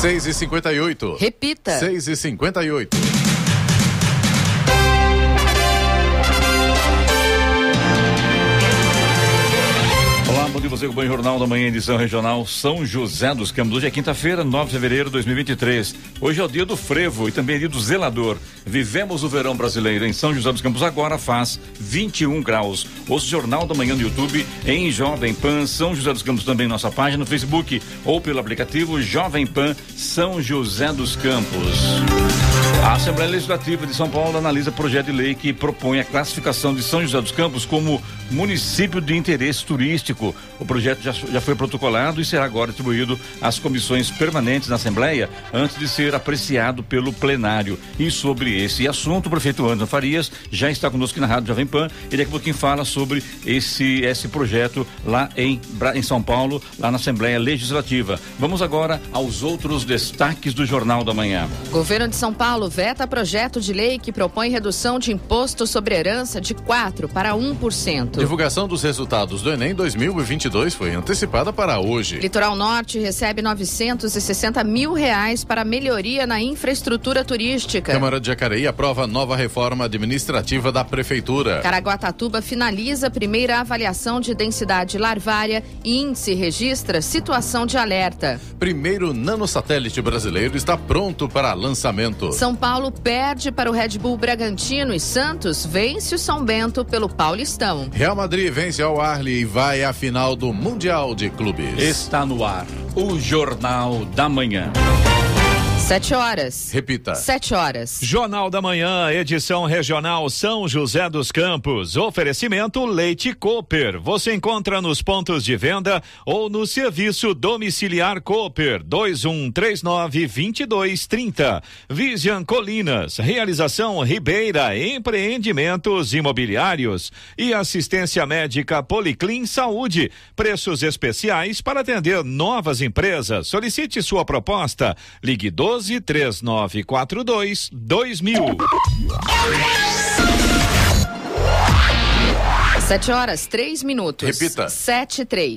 6 e 58 Repita. 6 e 58 você com o Jornal da Manhã, edição regional São José dos Campos. Hoje é quinta-feira, 9 de fevereiro de 2023. Hoje é o dia do frevo e também é dia do zelador. Vivemos o verão brasileiro em São José dos Campos agora faz 21 graus. Ouça o Jornal da Manhã no YouTube, em Jovem Pan São José dos Campos também nossa página no Facebook ou pelo aplicativo Jovem Pan São José dos Campos. A Assembleia Legislativa de São Paulo analisa projeto de lei que propõe a classificação de São José dos Campos como município de interesse turístico. O projeto já, já foi protocolado e será agora atribuído às comissões permanentes na Assembleia antes de ser apreciado pelo plenário. E sobre esse assunto, o prefeito Anderson Farias já está conosco na Rádio Jovem Pan e daqui a pouquinho fala sobre esse, esse projeto lá em, em São Paulo, lá na Assembleia Legislativa. Vamos agora aos outros destaques do Jornal da Manhã. Governo de São Paulo veta projeto de lei que propõe redução de imposto sobre herança de 4% para 1%. Divulgação dos resultados do Enem 2022 foi antecipada para hoje. Litoral Norte recebe 960 mil reais para melhoria na infraestrutura turística. Câmara de Jacareí aprova nova reforma administrativa da Prefeitura. Caraguatatuba finaliza a primeira avaliação de densidade larvária e índice registra situação de alerta. Primeiro nanosatélite brasileiro está pronto para lançamento. São Paulo perde para o Red Bull Bragantino e Santos vence o São Bento pelo Paulistão. Real Madrid vence ao Arle e vai à final do Mundial de Clubes. Está no ar o Jornal da Manhã. Sete horas. Repita. Sete horas. Jornal da Manhã, edição regional São José dos Campos. Oferecimento Leite Cooper. Você encontra nos pontos de venda ou no serviço domiciliar Cooper. Dois um três nove vinte dois trinta. Vision Colinas. Realização Ribeira Empreendimentos Imobiliários e Assistência Médica Policlin Saúde. Preços especiais para atender novas empresas. Solicite sua proposta. Ligue 12 três nove quatro dois dois mil sete horas, três minutos. Repita. sete três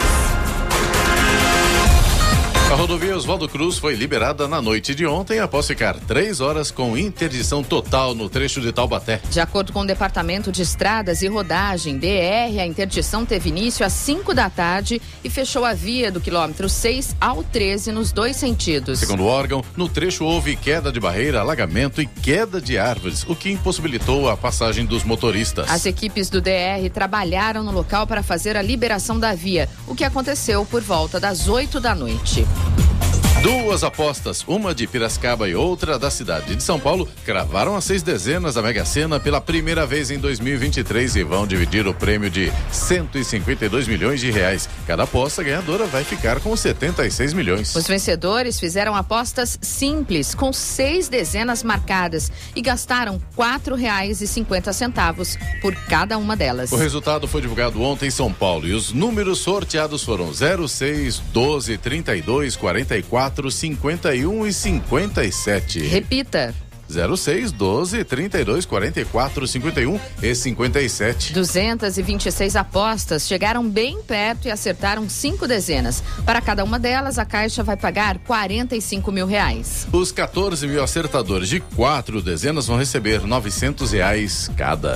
a rodovia Oswaldo Cruz foi liberada na noite de ontem após ficar três horas com interdição total no trecho de Taubaté. De acordo com o Departamento de Estradas e Rodagem, DR, a interdição teve início às 5 da tarde e fechou a via do quilômetro 6 ao 13 nos dois sentidos. Segundo o órgão, no trecho houve queda de barreira, alagamento e queda de árvores, o que impossibilitou a passagem dos motoristas. As equipes do DR trabalharam no local para fazer a liberação da via, o que aconteceu por volta das 8 da noite. Bye. Duas apostas, uma de Piracicaba e outra da cidade de São Paulo, cravaram as seis dezenas da Mega Sena pela primeira vez em 2023 e vão dividir o prêmio de 152 milhões de reais. Cada aposta ganhadora vai ficar com 76 milhões. Os vencedores fizeram apostas simples, com seis dezenas marcadas e gastaram quatro reais e cinquenta centavos por cada uma delas. O resultado foi divulgado ontem em São Paulo e os números sorteados foram 06, 12, 32, 44 04 51 e 57. Repita. 06 12 32 44 51 e 57. 226 apostas chegaram bem perto e acertaram cinco dezenas. Para cada uma delas, a Caixa vai pagar 45 mil reais. Os 14 mil acertadores de quatro dezenas vão receber 900 reais cada.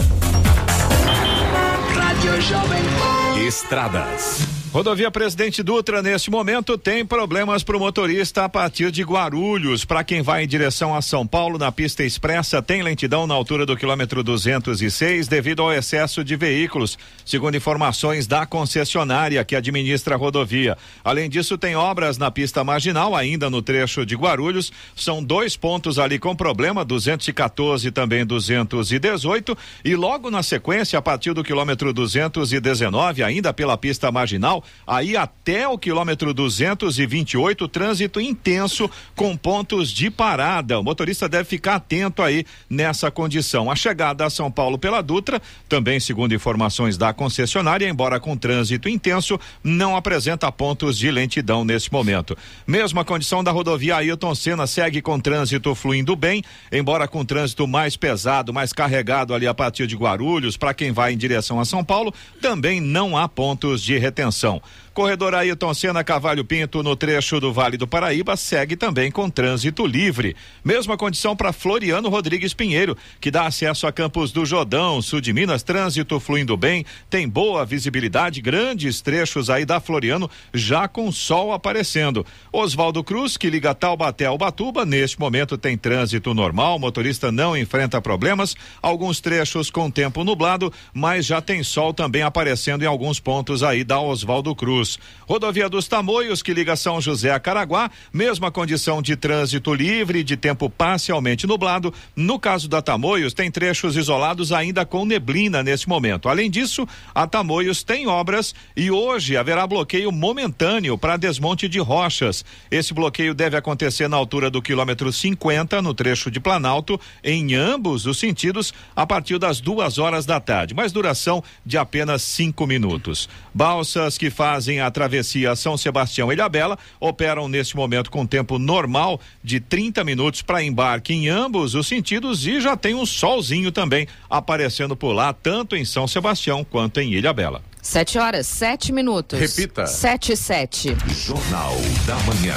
Estradas. Rodovia Presidente Dutra, neste momento, tem problemas para o motorista a partir de Guarulhos. Para quem vai em direção a São Paulo, na pista expressa, tem lentidão na altura do quilômetro 206 devido ao excesso de veículos, segundo informações da concessionária que administra a rodovia. Além disso, tem obras na pista marginal, ainda no trecho de Guarulhos. São dois pontos ali com problema, 214 e também 218. E logo na sequência, a partir do quilômetro 219, ainda pela pista marginal, aí até o quilômetro 228, trânsito intenso com pontos de parada. O motorista deve ficar atento aí nessa condição. A chegada a São Paulo pela Dutra, também segundo informações da concessionária, embora com trânsito intenso, não apresenta pontos de lentidão nesse momento. Mesma condição da rodovia Ailton Senna segue com trânsito fluindo bem, embora com trânsito mais pesado, mais carregado ali a partir de Guarulhos, para quem vai em direção a São Paulo, também não há pontos de retenção então Corredor Ayrton Senna Cavalho Pinto, no trecho do Vale do Paraíba, segue também com trânsito livre. Mesma condição para Floriano Rodrigues Pinheiro, que dá acesso a Campos do Jordão, sul de Minas, trânsito fluindo bem, tem boa visibilidade, grandes trechos aí da Floriano, já com sol aparecendo. Oswaldo Cruz, que liga Taubaté ao Batuba, neste momento tem trânsito normal, motorista não enfrenta problemas, alguns trechos com tempo nublado, mas já tem sol também aparecendo em alguns pontos aí da Oswaldo Cruz. Rodovia dos Tamoios, que liga São José a Caraguá, mesma condição de trânsito livre, de tempo parcialmente nublado. No caso da Tamoios, tem trechos isolados ainda com neblina nesse momento. Além disso, a Tamoios tem obras e hoje haverá bloqueio momentâneo para desmonte de rochas. Esse bloqueio deve acontecer na altura do quilômetro 50, no trecho de Planalto, em ambos os sentidos, a partir das duas horas da tarde, mas duração de apenas cinco minutos. Balsas que fazem a travessia São Sebastião Ilha Bela operam neste momento com tempo normal de 30 minutos para embarque em ambos os sentidos e já tem um solzinho também aparecendo por lá, tanto em São Sebastião quanto em Ilha Bela. Sete horas, sete minutos. Repita. Sete, sete. Jornal da Manhã.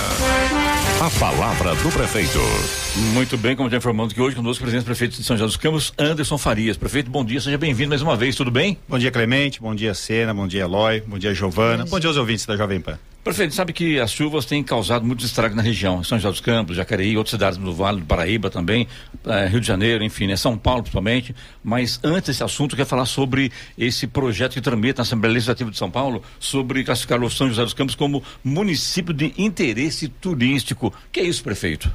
A palavra do prefeito. Muito bem, como já informamos que hoje conosco presidente prefeito de São José dos Campos, Anderson Farias. Prefeito, bom dia, seja bem-vindo mais uma vez, tudo bem? Bom dia, Clemente, bom dia, Sena, bom dia, Eloy, bom dia, Giovana, bom dia aos ouvintes da Jovem Pan. Prefeito, sabe que as chuvas têm causado muito estrago na região, São José dos Campos, Jacareí, outras cidades do Vale do Paraíba também, eh, Rio de Janeiro, enfim, né, São Paulo principalmente. Mas antes desse assunto, eu quero falar sobre esse projeto que tramita na Assembleia Legislativa de São Paulo sobre classificar o São José dos Campos como município de interesse turístico. Que é isso, prefeito?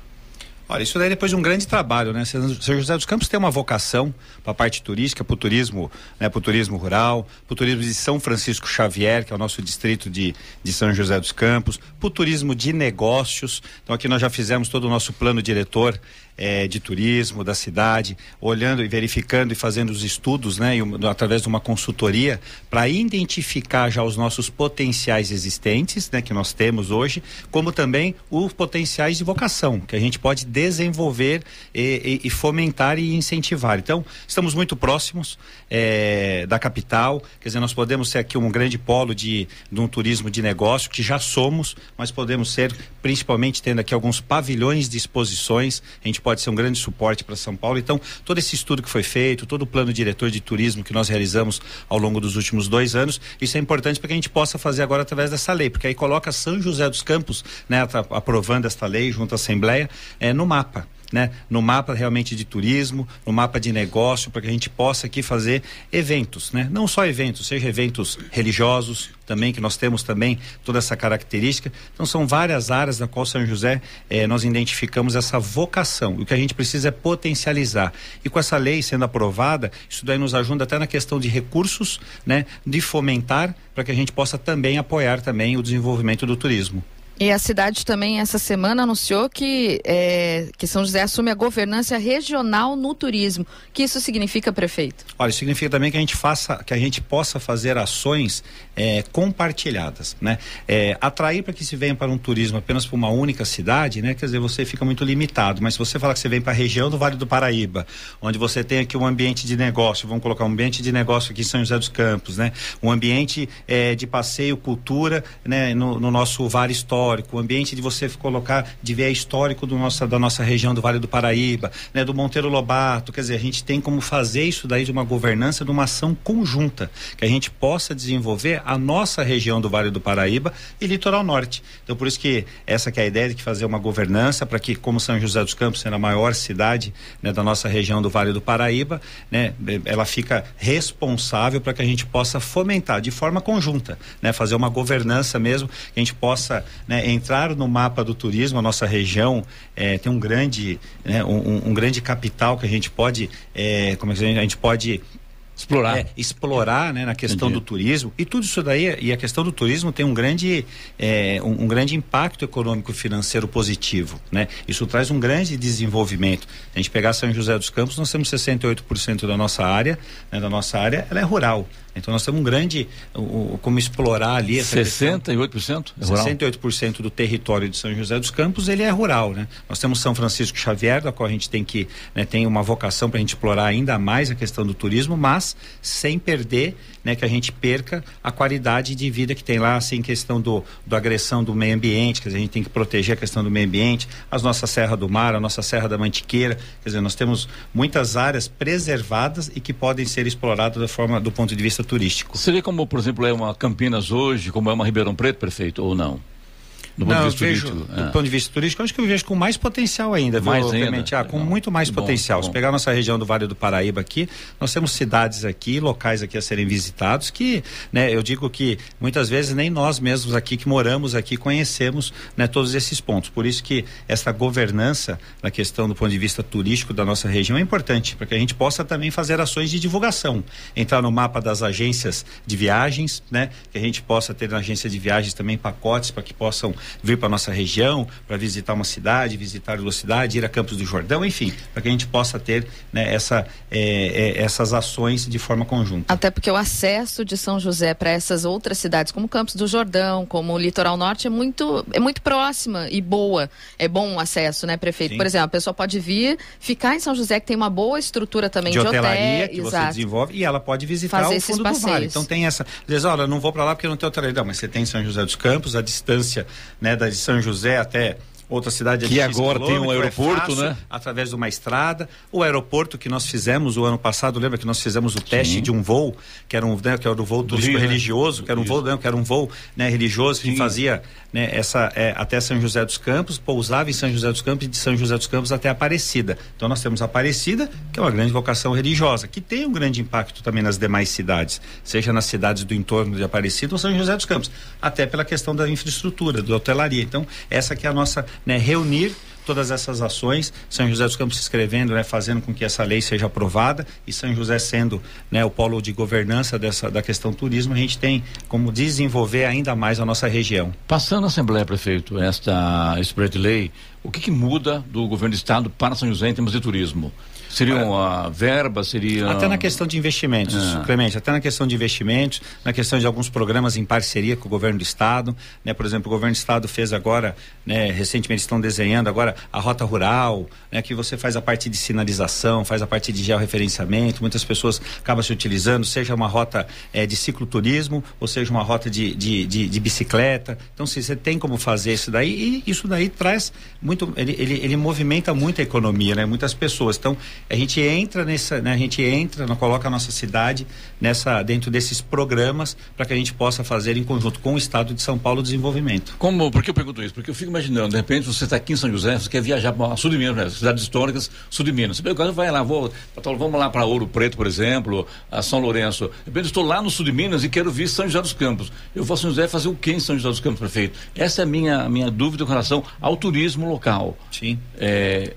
Olha, isso daí é depois de um grande trabalho, né? São José dos Campos tem uma vocação para a parte turística, para o turismo, né? Para o turismo rural, para o turismo de São Francisco Xavier, que é o nosso distrito de, de São José dos Campos, para o turismo de negócios. Então aqui nós já fizemos todo o nosso plano diretor é, de turismo da cidade, olhando e verificando e fazendo os estudos, né, através de uma consultoria, para identificar já os nossos potenciais existentes, né, que nós temos hoje, como também os potenciais de vocação, que a gente pode desenvolver e, e, e fomentar e incentivar. Então, estamos muito próximos é, da capital, quer dizer, nós podemos ser aqui um grande polo de, de um turismo de negócio, que já somos, mas podemos ser, principalmente tendo aqui alguns pavilhões de exposições, a gente pode ser um grande suporte para São Paulo. Então, todo esse estudo que foi feito, todo o plano diretor de turismo que nós realizamos ao longo dos últimos dois anos, isso é importante para que a gente possa fazer agora através dessa lei, porque aí coloca São José dos Campos, né, aprovando esta lei junto à Assembleia, é, no mapa né, no mapa realmente de turismo, no mapa de negócio, para que a gente possa aqui fazer eventos, né? Não só eventos, seja eventos religiosos também, que nós temos também toda essa característica. Então são várias áreas na qual São José eh, nós identificamos essa vocação. E o que a gente precisa é potencializar. E com essa lei sendo aprovada, isso daí nos ajuda até na questão de recursos, né, de fomentar para que a gente possa também apoiar também o desenvolvimento do turismo. E a cidade também, essa semana, anunciou que, é, que São José assume a governança regional no turismo. O que isso significa, prefeito? Olha, isso significa também que a gente, faça, que a gente possa fazer ações é, compartilhadas. Né? É, atrair para que se venha para um turismo apenas para uma única cidade, né? quer dizer, você fica muito limitado. Mas se você falar que você vem para a região do Vale do Paraíba, onde você tem aqui um ambiente de negócio, vamos colocar um ambiente de negócio aqui em São José dos Campos, né? um ambiente é, de passeio, cultura né? no, no nosso Vale Histórico histórico, o ambiente de você colocar, de ver é histórico do nossa, da nossa região do Vale do Paraíba, né, do Monteiro Lobato, quer dizer, a gente tem como fazer isso daí de uma governança, de uma ação conjunta, que a gente possa desenvolver a nossa região do Vale do Paraíba e Litoral Norte. Então, por isso que essa que é a ideia de fazer uma governança para que, como São José dos Campos sendo a maior cidade né, da nossa região do Vale do Paraíba, né, ela fica responsável para que a gente possa fomentar de forma conjunta, né, fazer uma governança mesmo, que a gente possa né, né, entrar no mapa do turismo, a nossa região é, tem um grande, né, um, um, grande capital que a gente pode, é, como é que a gente pode explorar é, explorar né, na questão Entendi. do turismo e tudo isso daí e a questão do turismo tem um grande é, um, um, grande impacto econômico financeiro positivo né isso traz um grande desenvolvimento a gente pegar São José dos Campos nós temos 68% da nossa área né, da nossa área ela é rural então nós temos um grande como explorar ali essa 68%? É rural. 68% do território de São José dos Campos, ele é rural, né? Nós temos São Francisco Xavier, da qual a gente tem que, né, tem uma vocação para a gente explorar ainda mais a questão do turismo, mas sem perder, né, que a gente perca a qualidade de vida que tem lá, assim, questão do, do agressão do meio ambiente, quer dizer, a gente tem que proteger a questão do meio ambiente, as nossa Serra do Mar, a nossa Serra da Mantiqueira, quer dizer, nós temos muitas áreas preservadas e que podem ser exploradas da forma, do ponto de vista turístico. Seria como, por exemplo, é uma Campinas hoje, como é uma Ribeirão Preto, prefeito, ou não? Do ponto Não, de vista vejo, turístico. Do é. ponto de vista turístico, acho que eu vejo com mais potencial ainda, mais viu, obviamente. Ainda? Ah, com muito mais potencial. Bom. Se pegar a nossa região do Vale do Paraíba aqui, nós temos cidades aqui, locais aqui a serem visitados, que, né, eu digo que muitas vezes nem nós mesmos aqui que moramos aqui conhecemos né, todos esses pontos. Por isso que essa governança na questão do ponto de vista turístico da nossa região é importante, para que a gente possa também fazer ações de divulgação. Entrar no mapa das agências de viagens, né? Que a gente possa ter na agência de viagens também pacotes para que possam vir para nossa região, para visitar uma cidade, visitar duas cidade, ir a Campos do Jordão, enfim, para que a gente possa ter né, essa, é, é, essas ações de forma conjunta. Até porque o acesso de São José para essas outras cidades, como Campos do Jordão, como o Litoral Norte, é muito, é muito próxima e boa. É bom o acesso, né, prefeito? Sim. Por exemplo, a pessoa pode vir, ficar em São José, que tem uma boa estrutura também de, de hotelaria, hotel, que exato. você desenvolve, e ela pode visitar Fazer o fundo do vale. Então tem essa. Diz, olha, não vou para lá porque não tem hotelaria. Não, mas você tem São José dos Campos, a distância né, de São José até outra cidade é que agora tem um é aeroporto, é fácil, né? Através de uma estrada, o aeroporto que nós fizemos o ano passado, lembra que nós fizemos o teste Sim. de um voo que era um né, que era o voo turístico Rio, né? religioso, né? que era um voo né, que era um voo né, religioso Sim. que fazia né, essa é, até São José dos Campos, pousava em São José dos Campos e de São José dos Campos até Aparecida. Então nós temos Aparecida, que é uma grande vocação religiosa, que tem um grande impacto também nas demais cidades, seja nas cidades do entorno de Aparecida ou São José dos Campos, até pela questão da infraestrutura, da hotelaria. Então essa que é a nossa né, reunir todas essas ações, São José dos Campos se escrevendo, né, fazendo com que essa lei seja aprovada e São José sendo né, o polo de governança dessa, da questão turismo, a gente tem como desenvolver ainda mais a nossa região. Passando a Assembleia, prefeito, esta, esse de lei, o que, que muda do governo do estado para São José em termos de turismo? Seriam a verba, seria. Até na questão de investimentos, é. Clemente, até na questão de investimentos, na questão de alguns programas em parceria com o governo do Estado. Né? Por exemplo, o governo do Estado fez agora, né, recentemente estão desenhando agora a rota rural, né, que você faz a parte de sinalização, faz a parte de georreferenciamento, muitas pessoas acabam se utilizando, seja uma rota é, de cicloturismo, ou seja uma rota de, de, de, de bicicleta. Então, se você tem como fazer isso daí, e isso daí traz muito. Ele, ele, ele movimenta muito a economia, né? Muitas pessoas. Então, a gente entra nessa, né, a gente entra, coloca a nossa cidade nessa dentro desses programas para que a gente possa fazer em conjunto com o Estado de São Paulo o desenvolvimento. Como? Por que eu pergunto isso? Porque eu fico imaginando, de repente você está aqui em São José, você quer viajar para sul de Minas, né? cidades históricas, sul de Minas. Você eu vai lá, vou, tá, vamos lá para Ouro Preto, por exemplo, a São Lourenço. De repente estou lá no sul de Minas e quero vir São José dos Campos. Eu vou a São José fazer o que em São José dos Campos, prefeito? Essa é a minha minha dúvida com relação ao turismo local. Sim. É,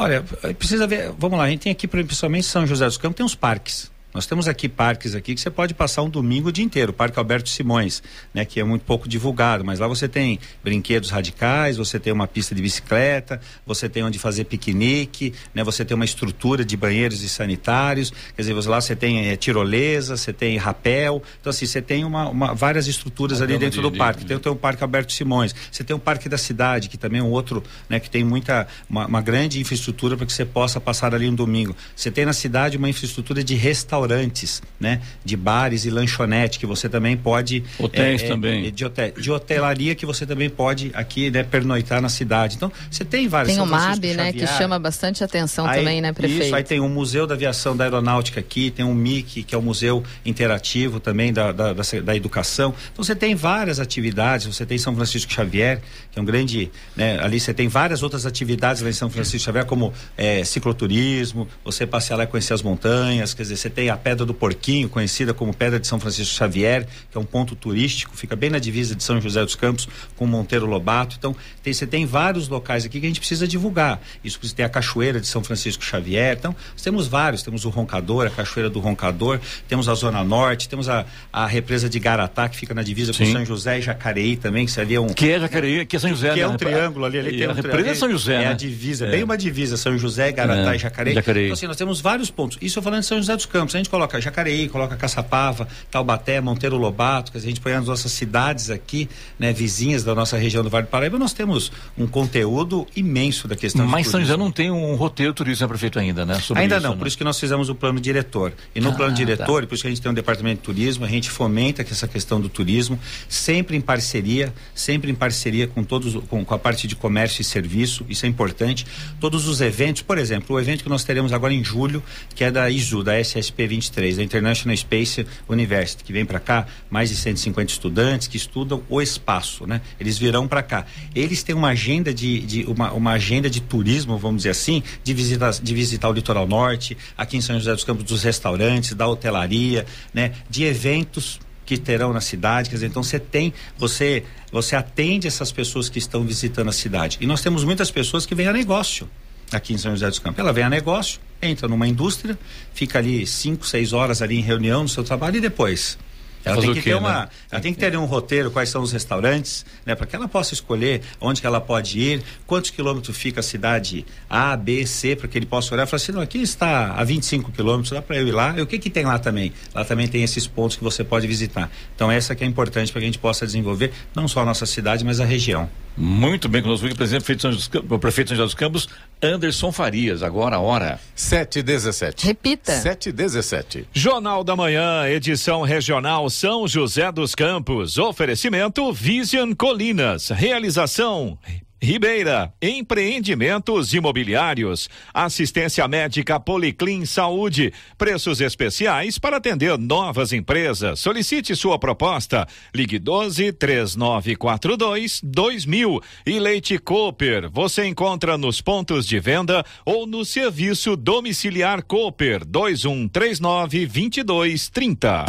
Olha, precisa ver. Vamos lá, a gente tem aqui, principalmente São José dos Campos, tem uns parques. Nós temos aqui parques aqui que você pode passar um domingo o dia inteiro, o Parque Alberto Simões, né, que é muito pouco divulgado, mas lá você tem brinquedos radicais, você tem uma pista de bicicleta, você tem onde fazer piquenique, né, você tem uma estrutura de banheiros e sanitários, quer dizer, lá você tem é, tirolesa, você tem rapel, então assim, você tem uma, uma várias estruturas ali dentro de, do de, parque. De, tem, tem o né? Parque Alberto Simões, você tem o Parque da Cidade, que também é um outro, né, que tem muita, uma, uma grande infraestrutura para que você possa passar ali um domingo. Você tem na cidade uma infraestrutura de restauração restaurantes, né? De bares e lanchonete que você também pode. Hotéis é, é também. É, de, hotel, de hotelaria que você também pode aqui, né, pernoitar na cidade. Então, você tem vários. Tem o MAB, né? Que chama bastante atenção aí, também, né, prefeito? Isso, aí tem o Museu da Aviação da Aeronáutica aqui, tem o MIC, que é o Museu Interativo também da, da, da, da Educação. Então, você tem várias atividades, você tem São Francisco Xavier, que é um grande, né, ali você tem várias outras atividades lá em São Francisco Xavier, como é, cicloturismo, você passear lá e conhecer as montanhas, quer dizer, você tem a Pedra do Porquinho, conhecida como Pedra de São Francisco Xavier, que é um ponto turístico, fica bem na divisa de São José dos Campos com Monteiro Lobato. Então, tem, você tem vários locais aqui que a gente precisa divulgar. Isso tem a Cachoeira de São Francisco Xavier. Então, temos vários. Temos o Roncador, a Cachoeira do Roncador, temos a Zona Norte, temos a, a represa de Garatá, que fica na divisa Sim. com São José e Jacareí também, que seria um. Que é Jacareí, que é São José, Que é né? é um triângulo ali. ali tem a um represa é São José. É né? a divisa, é. bem é. uma divisa, São José, Garatá é. e Jacareí. Jacareí. Então, assim, nós temos vários pontos. Isso eu falando de São José dos Campos, hein? a gente coloca Jacareí, coloca Caçapava, Taubaté, Monteiro Lobato, que a gente põe as nossas cidades aqui, né, vizinhas da nossa região do Vale do Paraíba, nós temos um conteúdo imenso da questão Mas São José não tem um roteiro turismo prefeito ainda, né? Sobre ainda isso, não, né? por isso que nós fizemos o plano diretor. E no ah, plano tá. diretor, tá. por isso que a gente tem um departamento de turismo, a gente fomenta essa questão do turismo, sempre em parceria, sempre em parceria com todos, com, com a parte de comércio e serviço, isso é importante. Todos os eventos, por exemplo, o evento que nós teremos agora em julho, que é da ISU, da SSP 2023, a International Space University, que vem para cá, mais de 150 estudantes que estudam o espaço, né? Eles virão para cá. Eles têm uma agenda de, de uma, uma, agenda de turismo, vamos dizer assim, de visitar, de visitar o litoral norte, aqui em São José dos Campos, dos restaurantes, da hotelaria, né? De eventos que terão na cidade, quer dizer, então você tem, você, você atende essas pessoas que estão visitando a cidade. E nós temos muitas pessoas que vêm a negócio aqui em São José dos Campos. Ela vem a negócio, entra numa indústria, fica ali 5, 6 horas ali em reunião no seu trabalho e depois. Ela tem que, quê, ter, uma, né? ela tem que ter um roteiro, quais são os restaurantes, né? Para que ela possa escolher onde que ela pode ir, quantos quilômetros fica a cidade A, B, C, para que ele possa olhar e falar assim, não, aqui está a 25 quilômetros, dá para eu ir lá. E o que que tem lá também? Lá também tem esses pontos que você pode visitar. Então essa que é importante para que a gente possa desenvolver não só a nossa cidade, mas a região. Muito bem conosco, o prefeito São José o prefeito São dos Campos, Anderson Farias, agora a hora. 7h17. Repita. 7h17. Jornal da Manhã, edição regional São José dos Campos. Oferecimento Vision Colinas. Realização Ribeira, empreendimentos imobiliários, assistência médica Policlin Saúde, preços especiais para atender novas empresas. Solicite sua proposta. Ligue 12 3942 2000 e Leite Cooper. Você encontra nos pontos de venda ou no serviço domiciliar Cooper 2139 2230.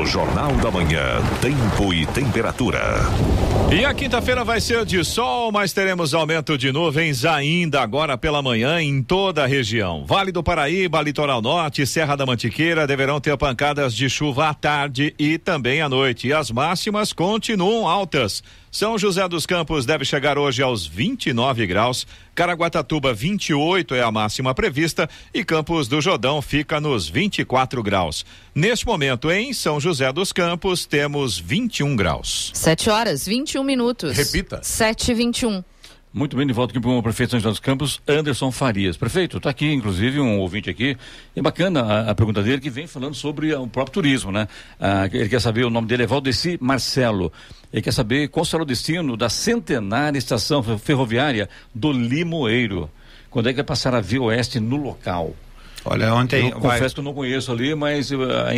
no Jornal da Manhã, Tempo e Temperatura. E a quinta-feira vai ser de sol, mas teremos aumento de nuvens ainda agora pela manhã em toda a região. Vale do Paraíba, Litoral Norte, Serra da Mantiqueira deverão ter pancadas de chuva à tarde e também à noite. E as máximas continuam altas. São José dos Campos deve chegar hoje aos 29 graus, Caraguatatuba 28 é a máxima prevista e Campos do Jordão fica nos 24 graus. Neste momento em São José dos Campos temos 21 graus. 7 horas 21 minutos. Repita. 7 e 21. Muito bem, de volta aqui para o prefeito São José dos Campos, Anderson Farias. Prefeito, está aqui, inclusive, um ouvinte aqui. É bacana a, a, pergunta dele, que vem falando sobre ah, o próprio turismo, né? Ah, ele quer saber, o nome dele é Valdeci Marcelo. Ele quer saber qual será o destino da centenária estação ferroviária do Limoeiro. Quando é que vai passar a Via Oeste no local? Olha, ontem. Eu vai... confesso que eu não conheço ali, mas eh,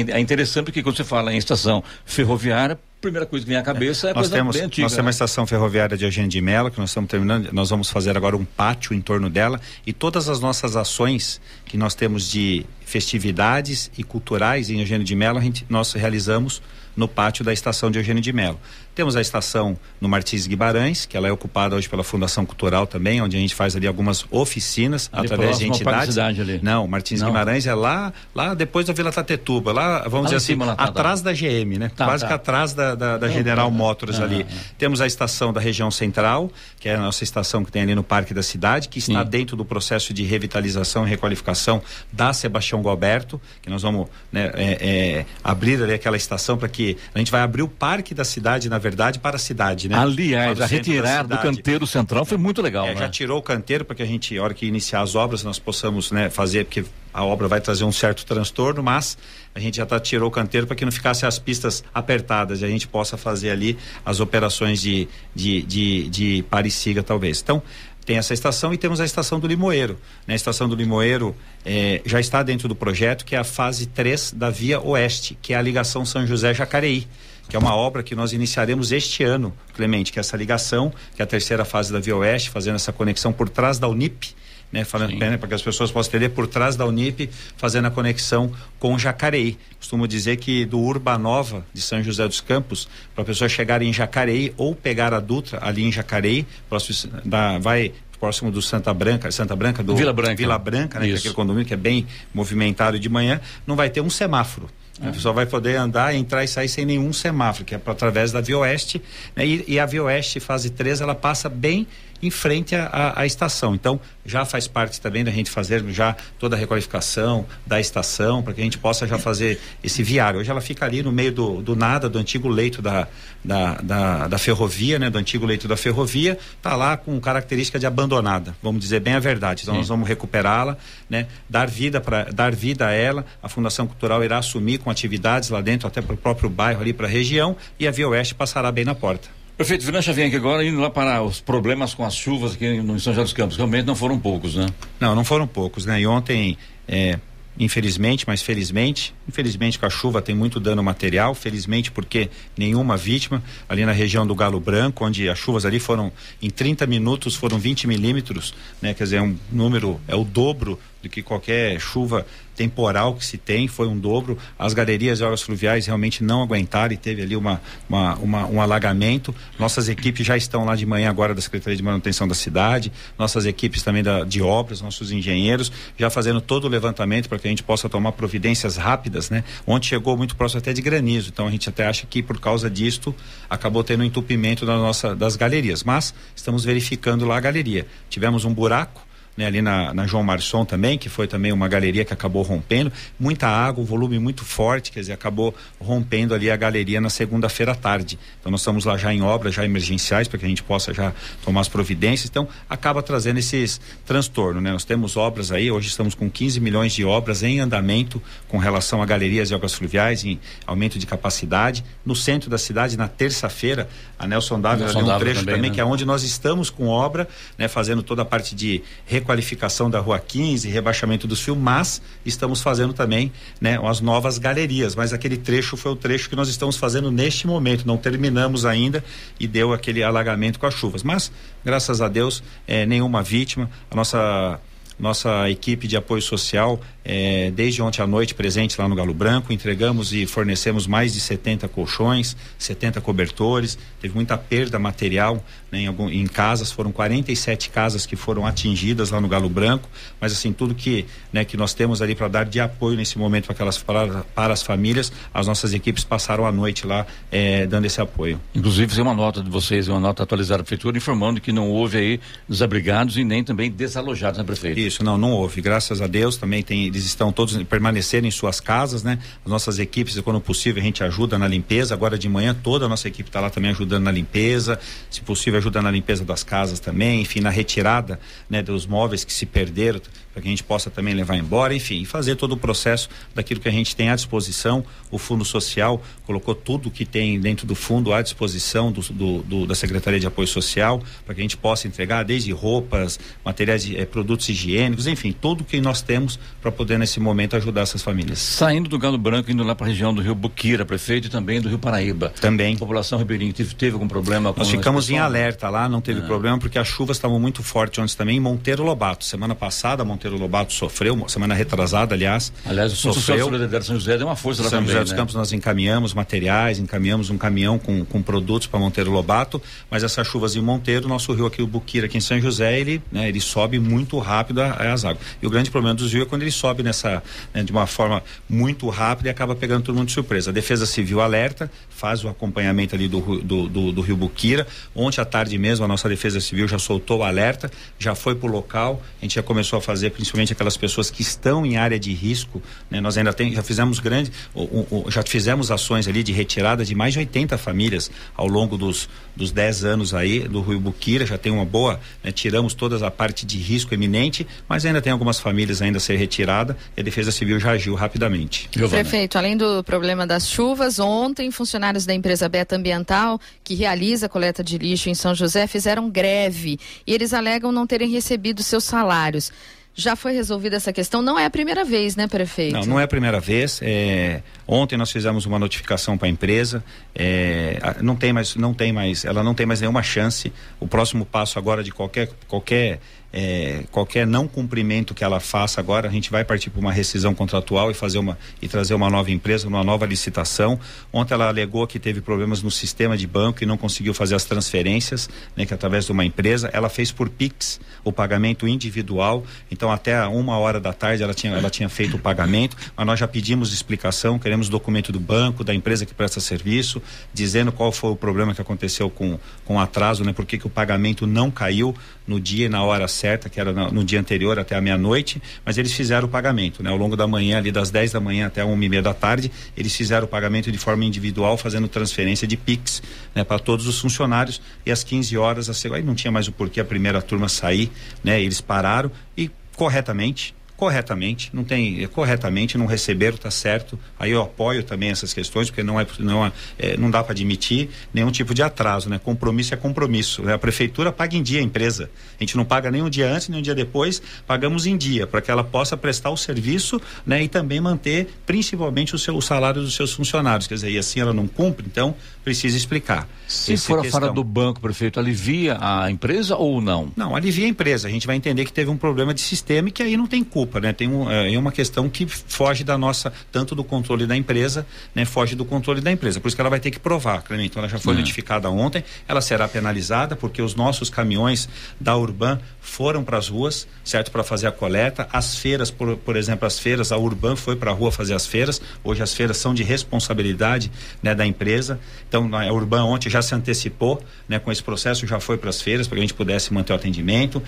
é, é interessante porque quando você fala em estação ferroviária, primeira coisa que vem à cabeça é, é nós temos, antiga, Nós né? temos uma estação ferroviária de Agente de Melo, que nós estamos terminando, nós vamos fazer agora um pátio em torno dela e todas as nossas ações que nós temos de festividades e culturais em Eugênio de Melo, gente, nós realizamos no pátio da estação de Eugênio de Melo. Temos a estação no Martins Guimarães, que ela é ocupada hoje pela Fundação Cultural também, onde a gente faz ali algumas oficinas ali através de entidades. Ali. Não, Martins Não. Guimarães é lá, lá depois da Vila Tatetuba, lá, vamos dizer assim, lá, tá, tá. atrás tá. da GM, né? Tá, Quase tá. que atrás da, da, da General tá, Motors ali. Ah, ah. Temos a estação da região central, que é a nossa estação que tem ali no Parque da Cidade, que está Sim. dentro do processo de revitalização e requalificação da Sebastião Galberto, que nós vamos né, é, é, abrir ali aquela estação para que a gente vai abrir o Parque da Cidade na verdade, para a cidade, né? Aliás, a retirar do canteiro central foi muito legal. É, né? Já tirou o canteiro para que a gente, na hora que iniciar as obras, nós possamos né, fazer, porque a obra vai trazer um certo transtorno, mas a gente já tá, tirou o canteiro para que não ficasse as pistas apertadas e a gente possa fazer ali as operações de, de, de, de Parisiga, talvez. Então, tem essa estação e temos a estação do Limoeiro. Na né? A estação do Limoeiro é, já está dentro do projeto, que é a fase 3 da Via Oeste, que é a ligação São José-Jacareí que é uma obra que nós iniciaremos este ano, Clemente, que é essa ligação, que é a terceira fase da Via Oeste, fazendo essa conexão por trás da Unip, né, falando né, para que as pessoas possam entender por trás da Unip, fazendo a conexão com Jacareí. Costumo dizer que do Urbanova de São José dos Campos, para a pessoa chegar em Jacareí ou pegar a Dutra ali em Jacareí, próximo da vai próximo do Santa Branca, Santa Branca do Vila Branca, Vila Branca, né, que é aquele condomínio que é bem movimentado de manhã, não vai ter um semáforo. A né? pessoa vai poder andar, entrar e sair sem nenhum semáforo, que é através da Via Oeste. Né? E, e, a Via Oeste fase 3, ela passa bem em frente à, estação. Então, já faz parte também da gente fazer já toda a requalificação da estação, para que a gente possa já fazer esse viário. Hoje ela fica ali no meio do, do nada, do antigo leito da, da, da, da ferrovia, né? Do antigo leito da ferrovia, está lá com característica de abandonada, vamos dizer bem a verdade. Então, Sim. nós vamos recuperá-la, né? Dar vida para dar vida a ela. A Fundação Cultural irá assumir com atividades lá dentro, até para o próprio bairro ali, para a região, e a Via Oeste passará bem na porta. Prefeito Francha vem aqui agora indo lá para os problemas com as chuvas aqui no São José dos Campos. Realmente não foram poucos, né? Não, não foram poucos, né? E ontem, é, infelizmente, mas felizmente, infelizmente com a chuva tem muito dano material, felizmente porque nenhuma vítima, ali na região do Galo Branco, onde as chuvas ali foram, em 30 minutos foram 20 milímetros, né? Quer dizer, é um número, é o dobro do que qualquer chuva temporal que se tem, foi um dobro. As galerias e águas fluviais realmente não aguentaram e teve ali uma, uma, uma, um alagamento. Nossas equipes já estão lá de manhã agora da Secretaria de Manutenção da cidade, nossas equipes também da, de obras, nossos engenheiros, já fazendo todo o levantamento para que a gente possa tomar providências rápidas, né? Ontem chegou muito próximo até de granizo, então a gente até acha que por causa disto acabou tendo um entupimento da nossa, das galerias, mas estamos verificando lá a galeria. Tivemos um buraco, né, ali na, na, João Marçom também, que foi também uma galeria que acabou rompendo. Muita água, um volume muito forte, quer dizer, acabou rompendo ali a galeria na segunda-feira à tarde. Então nós estamos lá já em obras, já emergenciais, para que a gente possa já tomar as providências. Então acaba trazendo esses transtornos, né? Nós temos obras aí, hoje estamos com 15 milhões de obras em andamento com relação a galerias e águas fluviais, em aumento de capacidade. No centro da cidade, na terça-feira, a Nelson Dávila, um trecho também, também né? que é onde nós estamos com obra, né? Fazendo toda a parte de requalificação da Rua 15, rebaixamento dos fios, mas estamos fazendo também né, as novas galerias. Mas aquele trecho foi o trecho que nós estamos fazendo neste momento, não terminamos ainda e deu aquele alagamento com as chuvas. Mas, graças a Deus, é, nenhuma vítima. A nossa nossa equipe de apoio social é, desde ontem à noite presentes lá no Galo Branco. Entregamos e fornecemos mais de 70 colchões, 70 cobertores. Teve muita perda material né, em, algum, em, casas, foram 47 casas que foram atingidas lá no Galo Branco. Mas assim, tudo que, né, que nós temos ali para dar de apoio nesse momento para, aquelas, para, para as famílias, as nossas equipes passaram a noite lá é, dando esse apoio. Inclusive, tem uma nota de vocês, uma nota atualizada da Prefeitura, informando que não houve aí desabrigados e nem também desalojados na Prefeitura. Isso, não, não houve. Graças a Deus também tem eles estão todos permanecendo em suas casas, né? As nossas equipes, quando possível, a gente ajuda na limpeza. Agora de manhã toda a nossa equipe está lá também ajudando na limpeza, se possível ajuda na limpeza das casas também, enfim, na retirada, né, dos móveis que se perderam para que a gente possa também levar embora, enfim, fazer todo o processo daquilo que a gente tem à disposição. O Fundo Social colocou tudo que tem dentro do fundo à disposição do, do, do da Secretaria de Apoio Social, para que a gente possa entregar desde roupas, materiais, eh, produtos higiênicos, enfim, tudo que nós temos para poder nesse momento ajudar essas famílias. Saindo do Galo Branco, indo lá para a região do Rio Buquira, prefeito, e também do Rio Paraíba. Também. A população ribeirinha teve, teve algum problema com Nós ficamos em alerta lá, não teve ah. problema, porque as chuvas estavam muito fortes ontem também em Monteiro Lobato. Semana passada, Monteiro Monteiro Lobato sofreu, uma semana retrasada, aliás. Aliás, o sofreu. de São José deu uma força lá São também, José dos né? Campos nós encaminhamos materiais, encaminhamos um caminhão com, com produtos para Monteiro Lobato, mas essas chuvas em Monteiro, nosso rio aqui, o Buquira, aqui em São José, ele, né, ele sobe muito rápido a, as águas. E o grande problema dos rios é quando ele sobe nessa, né, de uma forma muito rápida e acaba pegando todo mundo de surpresa. A Defesa Civil alerta, faz o acompanhamento ali do, do, do, do rio Buquira. Ontem à tarde mesmo, a nossa Defesa Civil já soltou o alerta, já foi para o local, a gente já começou a fazer principalmente aquelas pessoas que estão em área de risco, né? Nós ainda tem, já fizemos grande, o, o, já fizemos ações ali de retirada de mais de 80 famílias ao longo dos, dos 10 anos aí do Rio Buquira, já tem uma boa, né? tiramos toda a parte de risco eminente, mas ainda tem algumas famílias ainda a ser retirada e a Defesa Civil já agiu rapidamente. Giovana. Perfeito, além do problema das chuvas, ontem funcionários da empresa Beta Ambiental, que realiza a coleta de lixo em São José, fizeram greve e eles alegam não terem recebido seus salários já foi resolvida essa questão. Não é a primeira vez, né, prefeito? Não, não é a primeira vez. É, Ontem nós fizemos uma notificação para a empresa. É, não tem mais, não tem mais, ela não tem mais nenhuma chance. O próximo passo agora de qualquer qualquer é, qualquer não cumprimento que ela faça agora, a gente vai partir para uma rescisão contratual e fazer uma e trazer uma nova empresa, uma nova licitação. Ontem ela alegou que teve problemas no sistema de banco e não conseguiu fazer as transferências, né, que é através de uma empresa, ela fez por Pix o pagamento individual. Então até uma hora da tarde ela tinha ela tinha feito o pagamento, mas nós já pedimos explicação, queremos temos documento do banco, da empresa que presta serviço, dizendo qual foi o problema que aconteceu com, com o atraso, né? Por que, que o pagamento não caiu no dia e na hora certa, que era no, no dia anterior até a meia-noite, mas eles fizeram o pagamento, né? Ao longo da manhã, ali das 10 da manhã até uma e meia da tarde, eles fizeram o pagamento de forma individual, fazendo transferência de PIX, né? Para todos os funcionários e às 15 horas, assim, aí não tinha mais o porquê a primeira turma sair, né? Eles pararam e corretamente, corretamente, não tem eh, corretamente, não receberam, tá certo. Aí eu apoio também essas questões, porque não é não é, eh, não dá para admitir nenhum tipo de atraso, né? Compromisso é compromisso, né? A prefeitura paga em dia a empresa. A gente não paga nem um dia antes, nem um dia depois, pagamos em dia para que ela possa prestar o serviço, né, e também manter principalmente o seu o salário dos seus funcionários. Quer dizer, e assim ela não cumpre, então precisa explicar. Se for a fora do banco, prefeito, alivia a empresa ou não? Não, alivia a empresa. A gente vai entender que teve um problema de sistema e que aí não tem culpa culpa, né? Tem um, é, é uma questão que foge da nossa, tanto do controle da empresa, né? Foge do controle da empresa. Por isso que ela vai ter que provar, Clemente. Então ela já foi é. notificada ontem, ela será penalizada porque os nossos caminhões da Urban foram para as ruas, certo? Para fazer a coleta. As feiras, por, por exemplo, as feiras, a Urban foi para a rua fazer as feiras. Hoje as feiras são de responsabilidade, né? Da empresa. Então a Urban ontem já se antecipou, né? Com esse processo já foi para as feiras para que a gente pudesse manter o atendimento.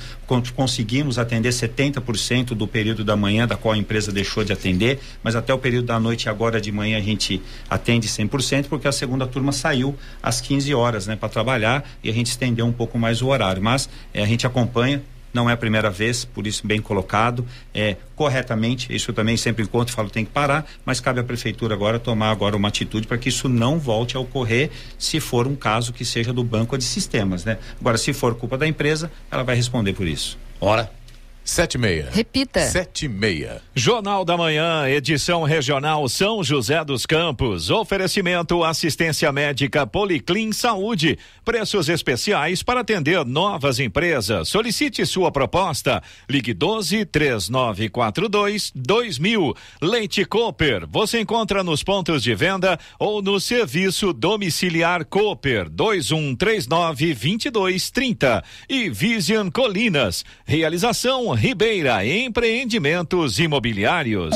Conseguimos atender 70% do período período da manhã, da qual a empresa deixou de atender, mas até o período da noite e agora de manhã a gente atende 100%, porque a segunda turma saiu às 15 horas, né, para trabalhar e a gente estendeu um pouco mais o horário. Mas eh, a gente acompanha, não é a primeira vez, por isso bem colocado, é, corretamente, isso eu também sempre encontro e falo tem que parar, mas cabe à prefeitura agora tomar agora uma atitude para que isso não volte a ocorrer se for um caso que seja do banco de sistemas, né? Agora, se for culpa da empresa, ela vai responder por isso. Ora, Sete e meia. Repita. Sete e meia. Jornal da Manhã, edição regional São José dos Campos. Oferecimento assistência médica Policlin Saúde. Preços especiais para atender novas empresas. Solicite sua proposta. Ligue 12 3942 2000. Leite Cooper. Você encontra nos pontos de venda ou no serviço domiciliar Cooper 2139 2230. E Vision Colinas. Realização Ribeira Empreendimentos Imobiliários.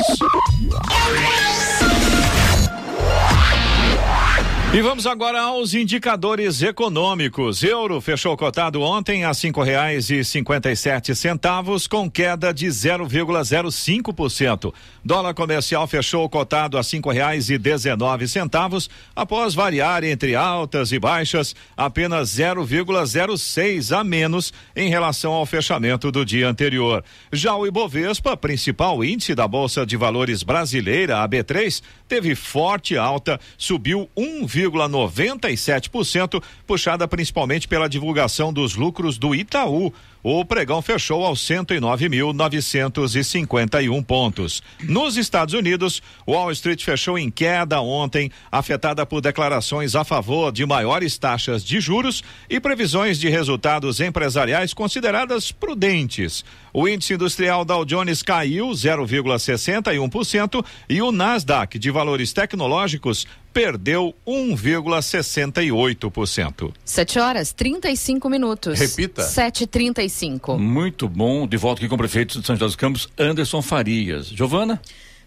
E vamos agora aos indicadores econômicos. Euro fechou cotado ontem a cinco reais e cinquenta e sete centavos com queda de 0,05%. Dólar comercial fechou cotado a cinco reais e dezenove centavos após variar entre altas e baixas apenas 0,06 a menos em relação ao fechamento do dia anterior. Já o Ibovespa, principal índice da Bolsa de Valores brasileira, a B3, teve forte alta, subiu 1, 1,97%, puxada principalmente pela divulgação dos lucros do Itaú, o pregão fechou aos 109.951 pontos. Nos Estados Unidos, o Wall Street fechou em queda ontem, afetada por declarações a favor de maiores taxas de juros e previsões de resultados empresariais consideradas prudentes. O índice industrial Dow Jones caiu 0,61% e o Nasdaq de valores tecnológicos perdeu 1,68%. 7 horas 35 minutos. Repita. 7:35 muito bom. De volta aqui com o prefeito de São José dos Campos, Anderson Farias. Giovana?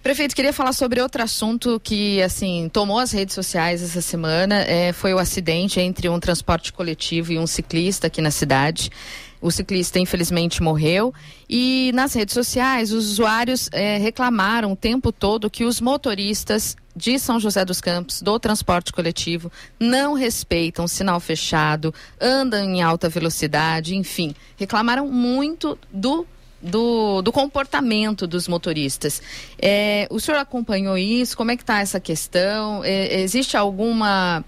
Prefeito, queria falar sobre outro assunto que, assim, tomou as redes sociais essa semana. É, foi o acidente entre um transporte coletivo e um ciclista aqui na cidade. O ciclista, infelizmente, morreu. E nas redes sociais, os usuários é, reclamaram o tempo todo que os motoristas de São José dos Campos, do transporte coletivo, não respeitam sinal fechado, andam em alta velocidade, enfim. Reclamaram muito do do, do, comportamento dos motoristas. É, o senhor acompanhou isso? Como é que está essa questão? É, existe alguma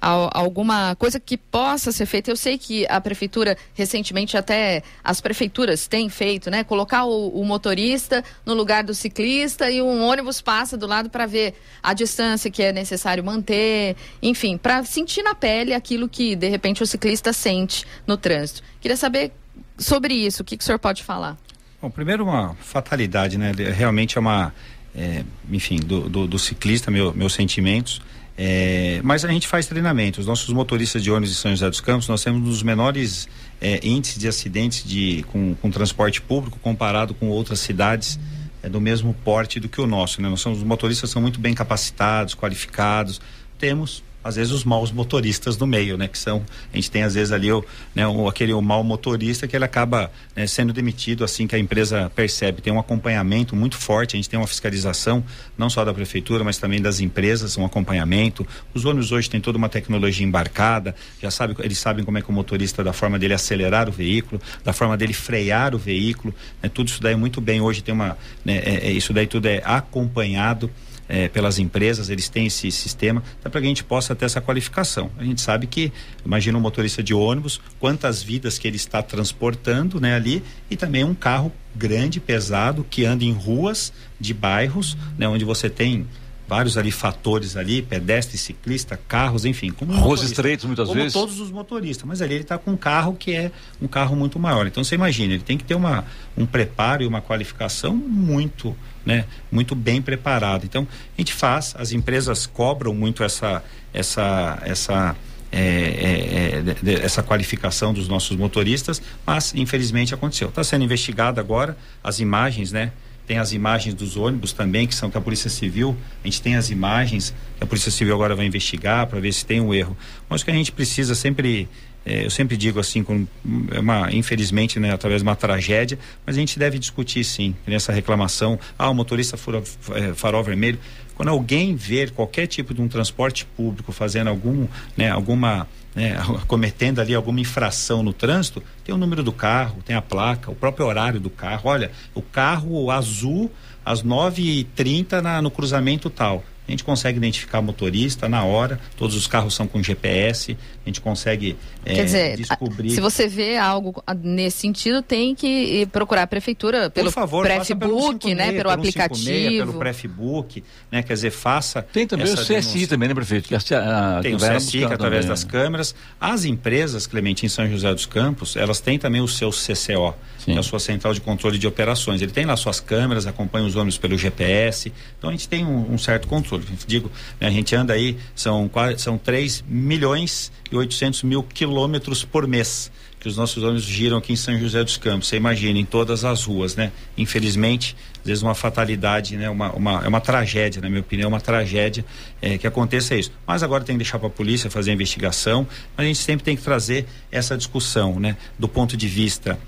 alguma coisa que possa ser feita. Eu sei que a prefeitura recentemente até as prefeituras têm feito, né? Colocar o, o motorista no lugar do ciclista e um ônibus passa do lado para ver a distância que é necessário manter, enfim, para sentir na pele aquilo que de repente o ciclista sente no trânsito. Queria saber sobre isso, o que, que o senhor pode falar? Bom, primeiro uma fatalidade, né? Realmente é uma, é, enfim, do, do, do ciclista, meu, meus sentimentos. É, mas a gente faz treinamento. Os nossos motoristas de ônibus de São José dos Campos, nós temos um dos menores é, índices de acidentes de, com, com, transporte público comparado com outras cidades é, do mesmo porte do que o nosso. Né? Nós somos, os motoristas são muito bem capacitados, qualificados. Temos às vezes os maus motoristas no meio, né? Que são, a gente tem às vezes ali o, né, o aquele o mau motorista que ele acaba né, sendo demitido assim que a empresa percebe. Tem um acompanhamento muito forte, a gente tem uma fiscalização não só da prefeitura, mas também das empresas, um acompanhamento. Os ônibus hoje têm toda uma tecnologia embarcada, já sabe, eles sabem como é que o motorista, da forma dele acelerar o veículo, da forma dele frear o veículo, né? Tudo isso daí é muito bem. Hoje tem uma, né, é, é, isso daí tudo é acompanhado é, pelas empresas, eles têm esse sistema, até para que a gente possa ter essa qualificação. A gente sabe que, imagina um motorista de ônibus, quantas vidas que ele está transportando né, ali, e também um carro grande, pesado, que anda em ruas de bairros, né, onde você tem vários ali fatores ali, pedestre, ciclista, carros, enfim. Como Ruas estreitas muitas como vezes. todos os motoristas, mas ali ele está com um carro que é um carro muito maior. Então você imagina, ele tem que ter uma, um preparo e uma qualificação muito né, muito bem preparado. Então, a gente faz, as empresas cobram muito essa, essa, essa é, é, é, essa qualificação dos nossos motoristas, mas infelizmente aconteceu. Está sendo investigado agora as imagens, né? Tem as imagens dos ônibus também, que são que a Polícia Civil, a gente tem as imagens, que a Polícia Civil agora vai investigar para ver se tem um erro. Mas o que a gente precisa sempre é, eu sempre digo assim, com é uma, infelizmente, né, através de uma tragédia, mas a gente deve discutir sim nessa reclamação. Ah, o motorista fura, é, farol vermelho. Quando alguém ver qualquer tipo de um transporte público fazendo algum, né, alguma né, cometendo ali alguma infração no trânsito, tem o número do carro, tem a placa, o próprio horário do carro. Olha, o carro azul às 9h30 no cruzamento tal a gente consegue identificar motorista na hora, todos os carros são com GPS, a gente consegue é, Quer dizer, descobrir. Se você vê algo nesse sentido, tem que procurar a prefeitura pelo Prefbook, né? Pelo, pelo aplicativo. pelo Prefbook, né? Quer dizer, faça. Tem também o CSI denúncia. também, né, prefeito? A, a, tem o CSI é através também. das câmeras. As empresas, em São José dos Campos, elas têm também o seu CCO, é a sua central de controle de operações. Ele tem lá suas câmeras, acompanha os ônibus pelo GPS. Então a gente tem um, um certo controle. Digo, né, a gente anda aí, são, são 3 milhões e 800 mil quilômetros por mês que os nossos ônibus giram aqui em São José dos Campos. Você imagina, em todas as ruas, né? Infelizmente, às vezes uma fatalidade, né? Uma, uma, é uma tragédia, na minha opinião, é uma tragédia é, que aconteça isso. Mas agora tem que deixar para a polícia fazer a investigação, mas a gente sempre tem que trazer essa discussão, né? Do ponto de vista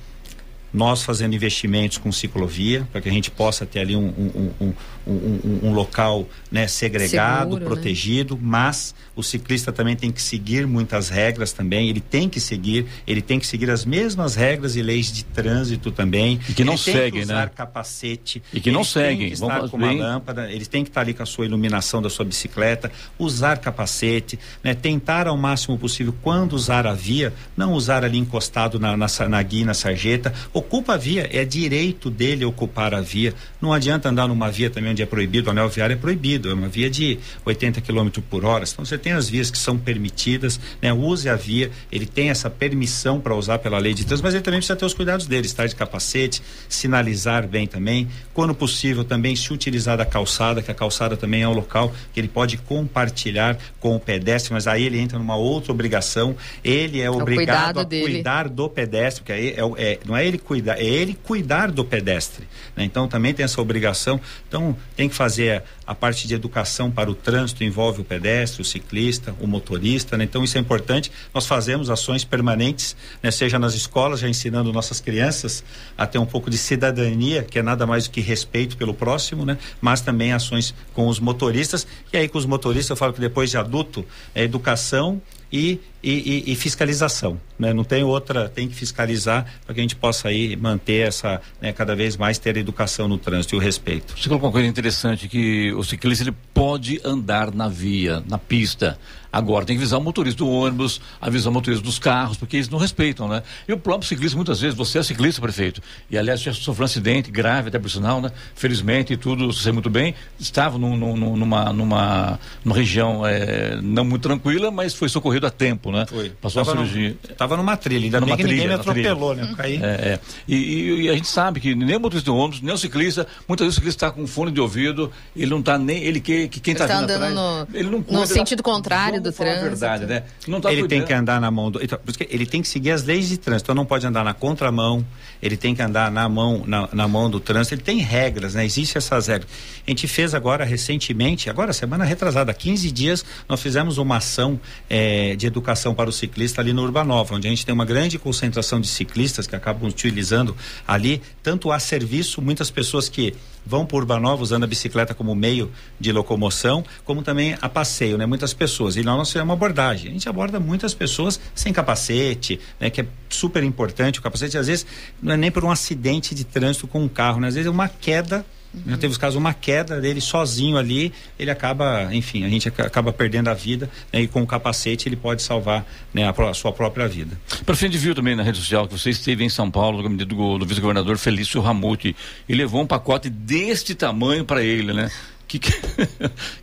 nós fazendo investimentos com ciclovia, para que a gente possa ter ali um, um, um, um, um, local né, segregado, Seguro, né? protegido, né? mas o ciclista também tem que seguir muitas regras também, ele tem que seguir, ele tem que seguir as mesmas regras e leis de trânsito também. E que não ele seguem, tem que né? usar né? capacete. E que não seguem. estar Vamos com uma bem... lâmpada, ele tem que estar ali com a sua iluminação da sua bicicleta, usar capacete, né? tentar ao máximo possível, quando usar a via, não usar ali encostado na, na, na guia, na sarjeta. Ocupa a via, é direito dele ocupar a via. Não adianta andar numa via também onde é proibido, o anel viário é proibido, é uma via de 80 km por hora. Então você tem as vias que são permitidas, né? Use a via, ele tem essa permissão para usar pela lei de trânsito, mas ele também precisa ter os cuidados dele, estar de capacete, sinalizar bem também. Quando possível, também se utilizar da calçada, que a calçada também é um local que ele pode compartilhar com o pedestre, mas aí ele entra numa outra obrigação. Ele é, é obrigado a dele. cuidar do pedestre, porque aí é, é, não é ele cuidar, é ele cuidar do pedestre. Né? Então também tem essa obrigação. Então, tem que fazer a parte de educação para o trânsito, envolve o pedestre, o ciclista, o motorista, né? Então isso é importante. Nós fazemos ações permanentes, né? seja nas escolas, já ensinando nossas crianças a ter um pouco de cidadania, que é nada mais do que respeito pelo próximo, né? Mas também ações com os motoristas. E aí com os motoristas eu falo que depois de adulto é educação, e, e, e, fiscalização. Né? Não tem outra, tem que fiscalizar para que a gente possa aí manter essa, né, cada vez mais ter educação no trânsito e o respeito. Você colocou uma coisa interessante, que o ciclista ele pode andar na via, na pista, Agora tem que visar o motorista do ônibus, avisar o motorista dos carros, porque eles não respeitam, né? E o próprio ciclista, muitas vezes, você é ciclista, prefeito, e aliás já sofreu um acidente grave, até por sinal, né? Felizmente, tudo sei muito bem, estava num, num, numa, numa, numa, região é, não muito tranquila, mas foi socorrido a tempo, né? Foi. Passou tava uma cirurgia. Estava numa trilha, ainda numa bem trilha, ninguém me atropelou, né? Caí. É, é. E, e, e, a gente sabe que nem o motorista do ônibus, nem o ciclista, muitas vezes o ciclista está com fone de ouvido, ele não está nem, ele que, que quem está tá, tá andando atrás, no, ele não cuida, no sentido contrário, do Trânsito. Verdade, né? tá ele cuidando. tem que andar na mão do. Então, ele tem que seguir as leis de trânsito. Então não pode andar na contramão, ele tem que andar na mão, na, na mão do trânsito. Ele tem regras, né? Existem essas regras. A gente fez agora recentemente, agora semana retrasada, 15 dias, nós fizemos uma ação eh, de educação para o ciclista ali no Urbanova, onde a gente tem uma grande concentração de ciclistas que acabam utilizando ali, tanto a serviço, muitas pessoas que vão por Urbanova usando a bicicleta como meio de locomoção, como também a passeio, né? Muitas pessoas. E nós é uma abordagem. A gente aborda muitas pessoas sem capacete, né? Que é super importante o capacete. Às vezes não é nem por um acidente de trânsito com um carro, né? Às vezes é uma queda Uhum. Teve os casos uma queda dele sozinho ali, ele acaba, enfim, a gente acaba perdendo a vida né, e com o capacete ele pode salvar né, a, a, sua própria vida. para de viu também na rede social que você esteve em São Paulo no do, do vice-governador Felício Ramuti, e levou um pacote deste tamanho para ele, né? que,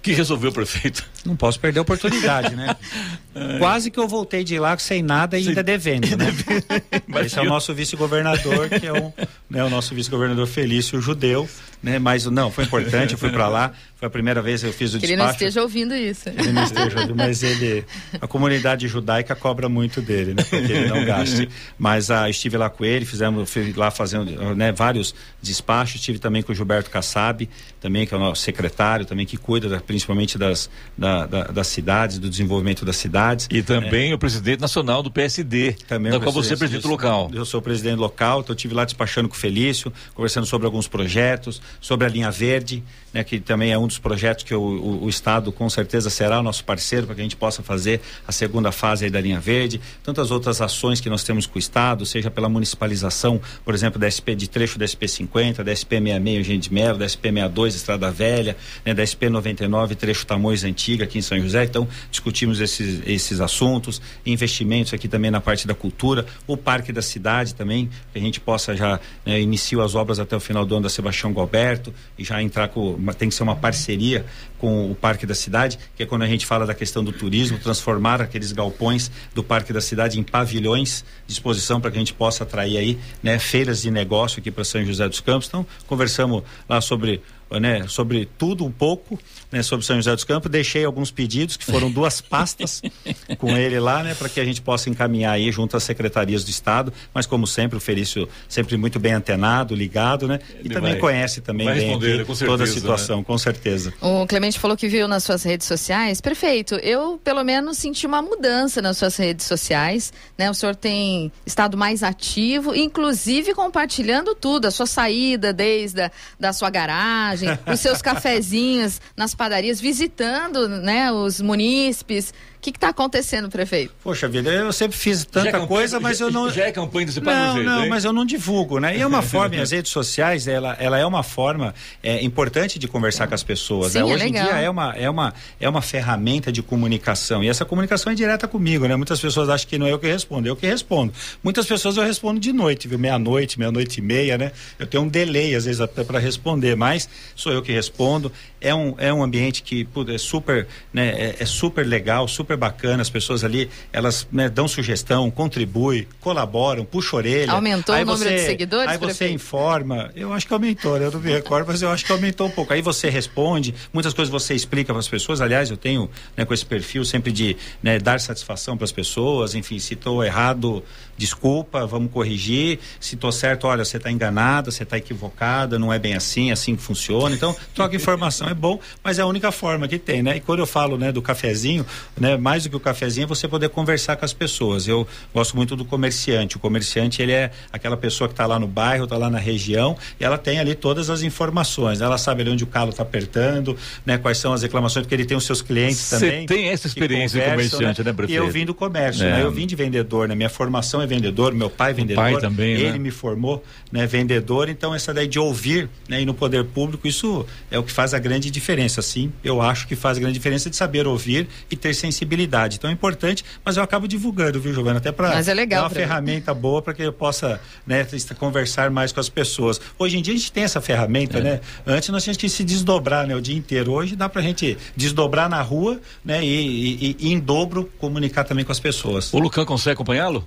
que resolveu, prefeito? Não posso perder a oportunidade, né? Quase que eu voltei de lá sem nada e ainda devendo, né? Esse é o nosso vice-governador, que é um, né, o nosso vice-governador Felício Judeu, né? Mas não, foi importante, eu fui para lá, foi a primeira vez que eu fiz o que despacho. Que ele não esteja ouvindo isso. Ele não esteja ouvindo, mas ele... A comunidade judaica cobra muito dele, né? Porque ele não gaste. Mas ah, estive lá com ele, fizemos, lá fazendo né, vários despachos. Estive também com o Gilberto Kassab, também, que é o nosso secretário, também que cuida da, principalmente das, da, da, das cidades, do desenvolvimento das cidades. E também é. o presidente nacional do PSD, também da qual você é presidente local. Eu sou presidente local, então eu estive lá despachando com o Felício, conversando sobre alguns projetos, sobre a linha verde, né, que também é um dos projetos que o, o, o Estado com certeza será o nosso parceiro para que a gente possa fazer a segunda fase da linha verde, tantas outras ações que nós temos com o Estado, seja pela municipalização, por exemplo, da SP de trecho da SP 50, da SP 66 Gente de Mero da SP 62 Estrada Velha, né, da SP 99 trecho Tamoios Antiga aqui em São José. Então discutimos esses esses assuntos, investimentos aqui também na parte da cultura, o Parque da Cidade também, que a gente possa já né, iniciar as obras até o final do ano da Sebastião Galberto e já entrar com tem que ser uma parceria com o Parque da Cidade, que é quando a gente fala da questão do turismo, transformar aqueles galpões do Parque da Cidade em pavilhões de exposição para que a gente possa atrair aí né, feiras de negócio aqui para São José dos Campos. Então, conversamos lá sobre né, sobre tudo um pouco, né, sobre São José dos Campos. Deixei alguns pedidos, que foram duas pastas com ele lá, né, para que a gente possa encaminhar aí junto às secretarias do Estado. Mas, como sempre, o Felício sempre muito bem antenado, ligado, né? E ele também vai, conhece também bem aqui, certeza, toda a né? situação, né? com certeza. O Clemente falou que viu nas suas redes sociais. Perfeito. Eu, pelo menos, senti uma mudança nas suas redes sociais. Né? O senhor tem estado mais ativo, inclusive compartilhando tudo, a sua saída desde a da sua garagem viagem, os seus cafezinhos nas padarias, visitando né, os munícipes, que está acontecendo, prefeito? Poxa vida, eu sempre fiz é tanta coisa, mas eu não. Já é campanha do Não, jeito, não, hein? mas eu não divulgo, né? E é uma forma, as redes sociais, ela, ela é uma forma é, importante de conversar com as pessoas. Sim, né? É Hoje é em dia é uma, é, uma, é uma ferramenta de comunicação. E essa comunicação é direta comigo, né? Muitas pessoas acham que não é eu que respondo, eu que respondo. Muitas pessoas eu respondo de noite, viu? Meia-noite, meia-noite e meia, né? Eu tenho um delay, às vezes, até para responder, mas sou eu que respondo. É um, é um ambiente que é super, né? é, é super legal, super super bacana, as pessoas ali, elas né, dão sugestão, contribuem, colaboram, puxa orelha. Aumentou aí o número de seguidores? Aí prefeito? você informa, eu acho que aumentou, né? eu não me recordo, mas eu acho que aumentou um pouco. Aí você responde, muitas coisas você explica para as pessoas, aliás, eu tenho né, com esse perfil sempre de né, dar satisfação para as pessoas, enfim, se estou errado, desculpa, vamos corrigir, se tô certo, olha, você está enganada, você está equivocada, não é bem assim, é assim que funciona. Então, troca informação é bom, mas é a única forma que tem, né? E quando eu falo, né, do cafezinho, né, mais do que o cafezinho é você poder conversar com as pessoas. Eu gosto muito do comerciante. O comerciante, ele é aquela pessoa que está lá no bairro, está lá na região, e ela tem ali todas as informações. Ela sabe ali onde o calo está apertando, né, quais são as reclamações, porque ele tem os seus clientes também. Você tem essa experiência de né? comerciante, né, né prefeito? E eu vim do comércio, né? é. né? Eu vim de vendedor, na né? minha formação é é vendedor, meu pai é vendedor. Pai também, né? ele né? me formou, né, vendedor. Então essa daí de ouvir, né, e no poder público, isso é o que faz a grande diferença, sim. Eu acho que faz a grande diferença de saber ouvir e ter sensibilidade. Então é importante, mas eu acabo divulgando, viu, Giovana, até para é legal, dar é uma ferramenta mim. boa para que eu possa, né, conversar mais com as pessoas. Hoje em dia a gente tem essa ferramenta, é. né? Antes nós tínhamos que se desdobrar, né, o dia inteiro. Hoje dá para a gente desdobrar na rua, né, e, e, e, em dobro comunicar também com as pessoas. O Lucan consegue acompanhá-lo?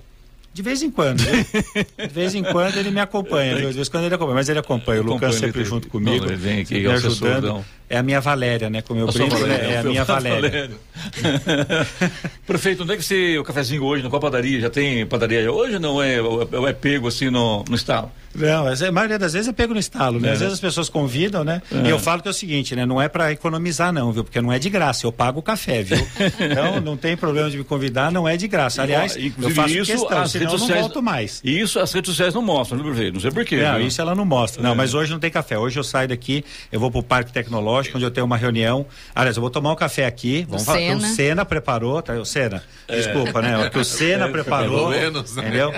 De vez em quando, De vez em quando ele me acompanha, De vez em quando ele acompanha, mas ele acompanha. o Lucas sempre junto comigo. Não, ele vem aqui, é me ajudando. É a minha Valéria, né? Como eu é brinco, é, é a minha Valéria. Valéria. Prefeito, onde é que você o cafezinho hoje? Na qual padaria? Já tem padaria hoje ou não é, é, é pego assim no, no estalo? Não, a maioria das vezes é pego no estalo, né? É. Às vezes as pessoas convidam, né? É. E eu é. falo que é o seguinte, né? Não é para economizar, não, viu? Porque não é de graça, eu pago o café, viu? então não tem problema de me convidar, não é de graça. Aliás, e, eu faço isso, questão, as senão redes sociais, não volto mais. Isso as redes sociais não mostram, não sei, não sei porquê. Não, isso ela não mostra. Não, é. mas hoje não tem café. Hoje eu saio daqui, eu vou pro Parque Tecnológico, onde eu tenho uma reunião. Aliás, eu vou tomar um café aqui. Vamos falar. Sena. O Senna preparou, tá? O Senna, é. desculpa, né? O que o Senna é, preparou. Menos, né? Entendeu?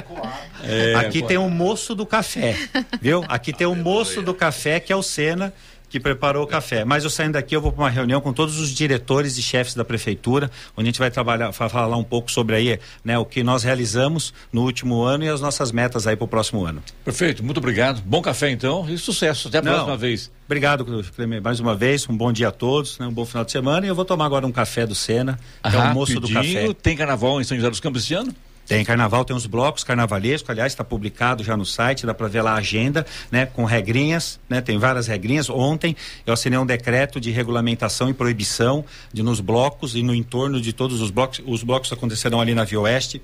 Aqui tem o um moço do café café, viu? Aqui tem o moço do café, que é o Sena, que preparou o café. Mas eu saindo daqui, eu vou para uma reunião com todos os diretores e chefes da prefeitura, onde a gente vai trabalhar, falar um pouco sobre aí, né, o que nós realizamos no último ano e as nossas metas aí para o próximo ano. Perfeito, muito obrigado. Bom café então e sucesso. Até a Não, próxima vez. Obrigado, Clemente, mais uma vez. Um bom dia a todos, né, um bom final de semana. E eu vou tomar agora um café do Sena, que é o ah, moço do café. Tem carnaval em São José dos Campos esse ano? Tem carnaval, tem os blocos carnavalescos, aliás, está publicado já no site, dá para ver lá a agenda, né, com regrinhas, né, tem várias regrinhas. Ontem eu assinei um decreto de regulamentação e proibição de nos blocos e no entorno de todos os blocos. Os blocos acontecerão ali na Via Oeste,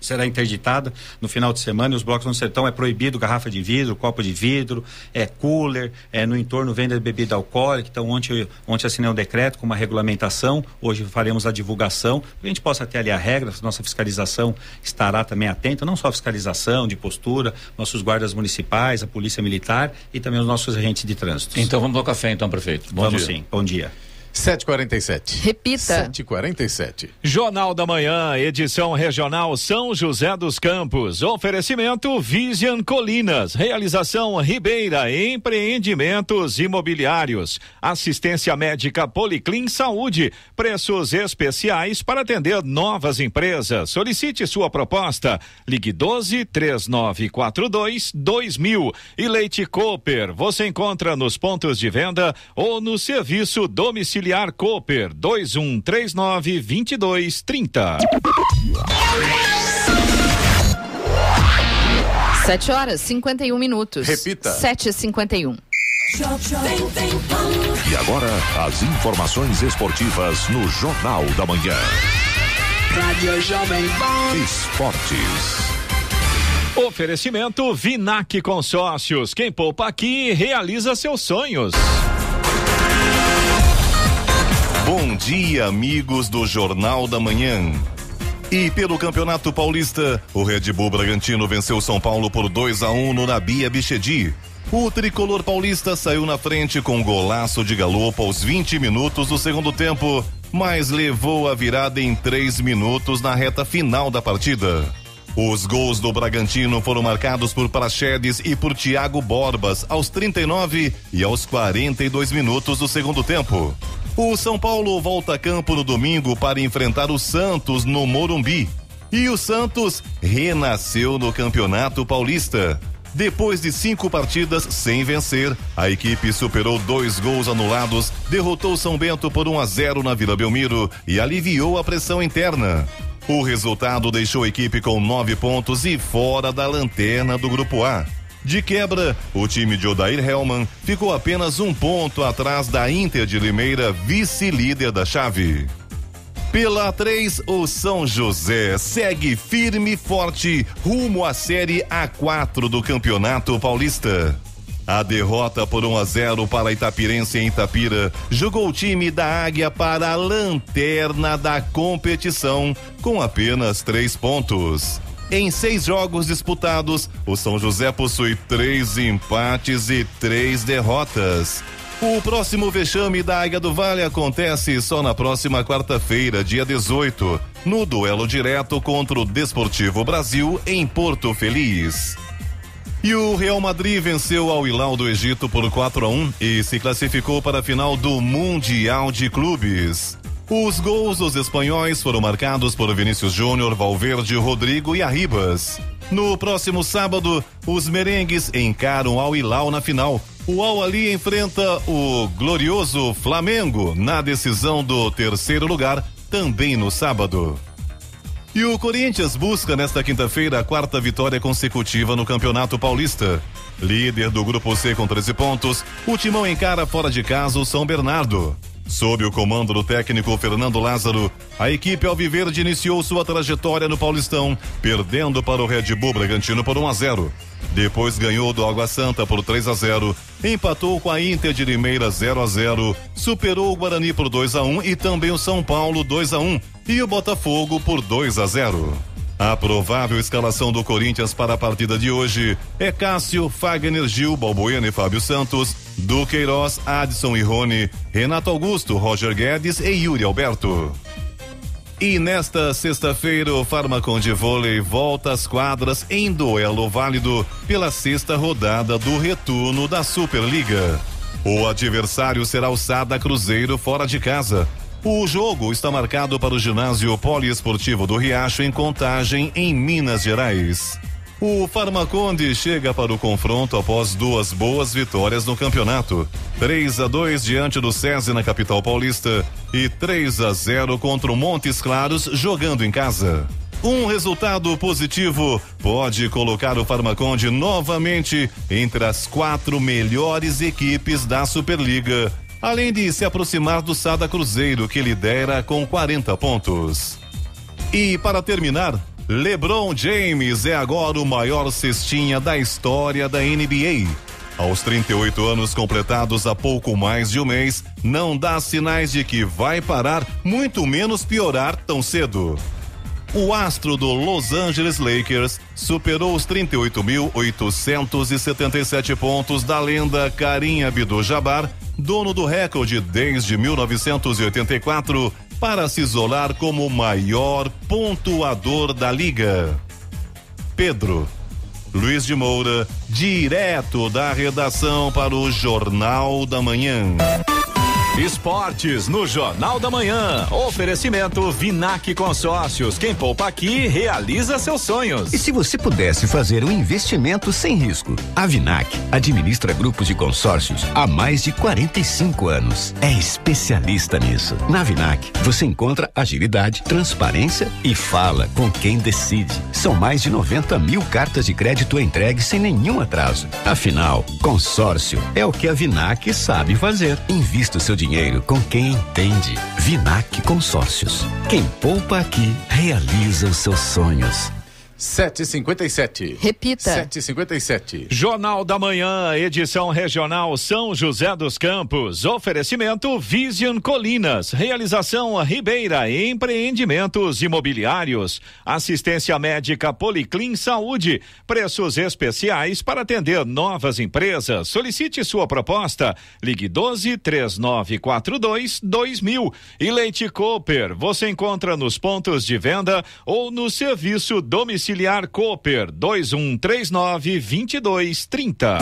será interditada no final de semana e os blocos no sertão é proibido garrafa de vidro, copo de vidro, é cooler, é no entorno venda de bebida alcoólica. Então, ontem, ontem assinei um decreto com uma regulamentação, hoje faremos a divulgação, para a gente possa ter ali a regra, nossa fiscalização estará também atenta, não só a fiscalização de postura, nossos guardas municipais, a polícia militar e também os nossos agentes de trânsito. Então vamos ao café então, prefeito. Bom vamos dia. sim, bom dia. 7h47. Repita. 7h47. Jornal da Manhã, edição regional São José dos Campos. Oferecimento Vision Colinas. Realização Ribeira. Empreendimentos imobiliários. Assistência médica Policlin Saúde. Preços especiais para atender novas empresas. Solicite sua proposta. Ligue 12 3942 2000. E Leite Cooper. Você encontra nos pontos de venda ou no serviço domiciliar Auxiliar Cooper 2139 2230. 7 horas 51 minutos. Repita. 7h51. E agora, as informações esportivas no Jornal da Manhã. Rádio Jovem Pan. Esportes. Oferecimento Vinac Consórcios. Quem poupa aqui realiza seus sonhos. Bom dia, amigos do Jornal da Manhã. E pelo Campeonato Paulista, o Red Bull Bragantino venceu São Paulo por 2 a 1 um no Nabia Bichedi. O tricolor paulista saiu na frente com um golaço de galopo aos 20 minutos do segundo tempo, mas levou a virada em 3 minutos na reta final da partida. Os gols do Bragantino foram marcados por Praxedes e por Thiago Borbas aos 39 e aos 42 minutos do segundo tempo. O São Paulo volta a campo no domingo para enfrentar o Santos no Morumbi. E o Santos renasceu no Campeonato Paulista. Depois de cinco partidas sem vencer, a equipe superou dois gols anulados, derrotou São Bento por 1 a 0 na Vila Belmiro e aliviou a pressão interna. O resultado deixou a equipe com nove pontos e fora da lanterna do Grupo A. De quebra, o time de Odair Hellman ficou apenas um ponto atrás da Inter de Limeira, vice-líder da chave. Pela 3, o São José segue firme e forte rumo à Série A4 do Campeonato Paulista. A derrota por 1 a 0 para Itapirense em Itapira jogou o time da Águia para a lanterna da competição com apenas três pontos. Em seis jogos disputados, o São José possui três empates e três derrotas. O próximo vexame da Águia do Vale acontece só na próxima quarta-feira, dia 18, no duelo direto contra o Desportivo Brasil em Porto Feliz. E o Real Madrid venceu ao Hilal do Egito por 4 a 1 e se classificou para a final do Mundial de Clubes. Os gols dos espanhóis foram marcados por Vinícius Júnior, Valverde, Rodrigo e Arribas. No próximo sábado, os merengues encaram ao Hilal na final. O Al Ali enfrenta o glorioso Flamengo na decisão do terceiro lugar, também no sábado. E o Corinthians busca nesta quinta-feira a quarta vitória consecutiva no Campeonato Paulista. Líder do Grupo C com 13 pontos, o Timão encara fora de casa o São Bernardo. Sob o comando do técnico Fernando Lázaro, a equipe Alviverde iniciou sua trajetória no Paulistão, perdendo para o Red Bull Bragantino por 1 a 0. Depois ganhou do Água Santa por 3 a 0, empatou com a Inter de Limeira 0 a 0, superou o Guarani por 2 a 1 e também o São Paulo 2 a 1 e o Botafogo por 2 a 0. A provável escalação do Corinthians para a partida de hoje é Cássio, Fagner Gil, Balbuena e Fábio Santos, Duqueiroz, Adson e Rony, Renato Augusto, Roger Guedes e Yuri Alberto. E nesta sexta-feira, o Farmacon de Vôlei volta às quadras em duelo válido pela sexta rodada do retorno da Superliga. O adversário será o Sada Cruzeiro fora de casa. O jogo está marcado para o ginásio poliesportivo do Riacho em Contagem, em Minas Gerais. O Farmaconde chega para o confronto após duas boas vitórias no campeonato. 3 a 2 diante do SESI na capital paulista e 3 a 0 contra o Montes Claros jogando em casa. Um resultado positivo pode colocar o Farmaconde novamente entre as quatro melhores equipes da Superliga além de se aproximar do Sada Cruzeiro, que lidera com 40 pontos. E para terminar, LeBron James é agora o maior cestinha da história da NBA. Aos 38 anos completados há pouco mais de um mês, não dá sinais de que vai parar, muito menos piorar tão cedo. O astro do Los Angeles Lakers superou os 38.877 pontos da lenda Karim Abdul-Jabbar dono do recorde desde 1984, para se isolar como o maior pontuador da liga. Pedro Luiz de Moura, direto da redação para o Jornal da Manhã. Esportes no Jornal da Manhã. Oferecimento Vinac Consórcios. Quem poupa aqui realiza seus sonhos. E se você pudesse fazer um investimento sem risco? A Vinac administra grupos de consórcios há mais de 45 anos. É especialista nisso. Na Vinac, você encontra agilidade, transparência e fala com quem decide. São mais de 90 mil cartas de crédito entregues sem nenhum atraso. Afinal, consórcio é o que a Vinac sabe fazer. Invista o seu dinheiro dinheiro com quem entende. Vinac Consórcios. Quem poupa aqui realiza os seus sonhos. 757. Repita. 757. Jornal da Manhã, edição regional São José dos Campos. Oferecimento Vision Colinas. Realização Ribeira Empreendimentos Imobiliários. Assistência médica Policlin Saúde. Preços especiais para atender novas empresas. Solicite sua proposta. Ligue 12 3942 2000. E Leite Cooper. Você encontra nos pontos de venda ou no serviço domiciliar Auxiliar Cooper 2139 2230.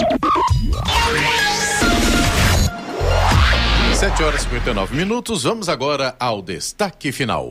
7 horas e 59 minutos. Vamos agora ao destaque final.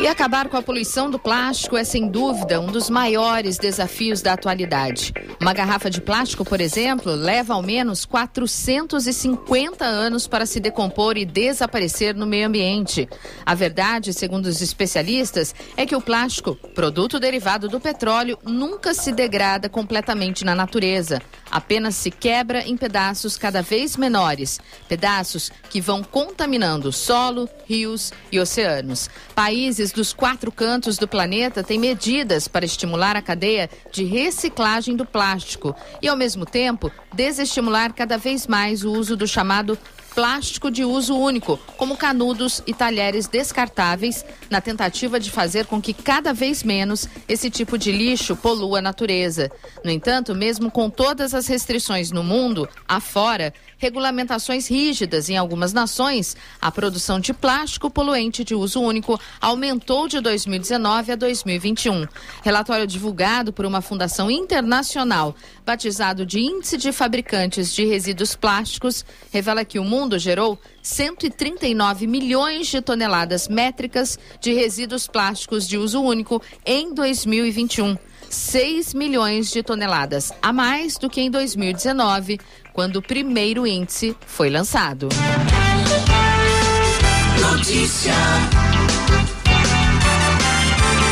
E acabar com a poluição do plástico é sem dúvida um dos maiores desafios da atualidade. Uma garrafa de plástico, por exemplo, leva ao menos 450 anos para se decompor e desaparecer no meio ambiente. A verdade, segundo os especialistas, é que o plástico, produto derivado do petróleo, nunca se degrada completamente na natureza. Apenas se quebra em pedaços cada vez menores, pedaços que vão contaminando solo, rios e oceanos. Países países dos quatro cantos do planeta têm medidas para estimular a cadeia de reciclagem do plástico e, ao mesmo tempo, desestimular cada vez mais o uso do chamado plástico de uso único, como canudos e talheres descartáveis, na tentativa de fazer com que cada vez menos esse tipo de lixo polua a natureza. No entanto, mesmo com todas as restrições no mundo, afora, regulamentações rígidas em algumas nações, a produção de plástico poluente de uso único aumentou de 2019 a 2021. Relatório divulgado por uma fundação internacional, batizado de Índice de Fabricantes de Resíduos Plásticos, revela que o mundo gerou 139 milhões de toneladas métricas de resíduos plásticos de uso único em 2021. 6 milhões de toneladas a mais do que em 2019, quando o primeiro índice foi lançado. Notícia.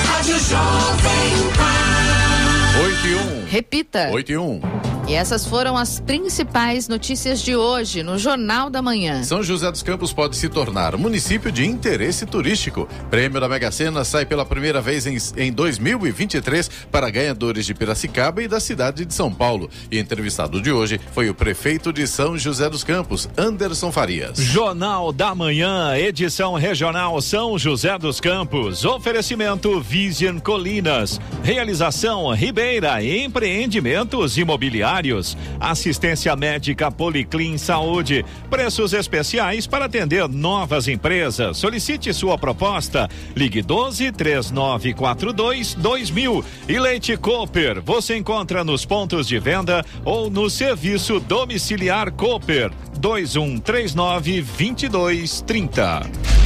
Rádio Jovem Pan. 8 e 1. Repita. 8 e 1. E essas foram as principais notícias de hoje no Jornal da Manhã. São José dos Campos pode se tornar município de interesse turístico. Prêmio da Mega Sena sai pela primeira vez em, em 2023 para ganhadores de Piracicaba e da cidade de São Paulo. E entrevistado de hoje foi o prefeito de São José dos Campos, Anderson Farias. Jornal da Manhã, edição regional São José dos Campos. Oferecimento Vision Colinas. Realização Ribeira Empreendimentos Imobiliários horários. Assistência médica Policlin Saúde. Preços especiais para atender novas empresas. Solicite sua proposta. Ligue 12 3942 2000. E Leite Cooper. Você encontra nos pontos de venda ou no serviço domiciliar Cooper. 2139 2230.